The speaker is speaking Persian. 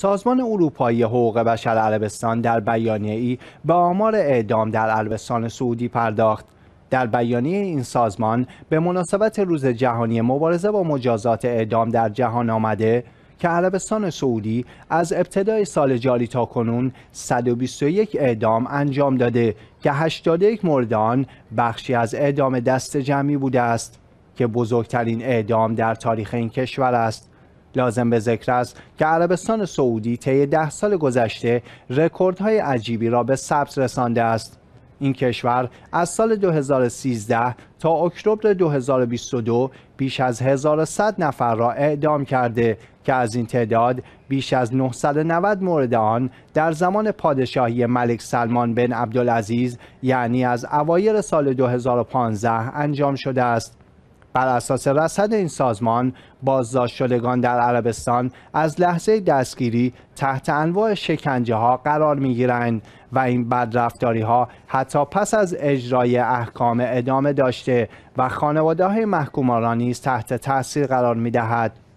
سازمان اروپایی حقوق بشر عربستان در بیانیه ای به آمار اعدام در عربستان سعودی پرداخت در بیانیه این سازمان به مناسبت روز جهانی مبارزه با مجازات اعدام در جهان آمده که عربستان سعودی از ابتدای سال جاری تا کنون 121 اعدام انجام داده که 81 مردان بخشی از اعدام دست جمعی بوده است که بزرگترین اعدام در تاریخ این کشور است لازم به ذکر است که عربستان سعودی طی ده سال گذشته رکوردهای عجیبی را به ثبت رسانده است این کشور از سال 2013 تا اکتبر 2022 بیش از 1100 نفر را اعدام کرده که از این تعداد بیش از 990 مورد آن در زمان پادشاهی ملک سلمان بن عبدالعزیز یعنی از اوایر سال 2015 انجام شده است بر اساس رصد این سازمان بازداشت شدگان در عربستان از لحظه دستگیری تحت انواع شکنجه ها قرار می گیرند و این بدرفتاری ها حتی پس از اجرای احکام ادامه داشته و خانواده های محکومان نیز تحت تاثیر قرار می دهد.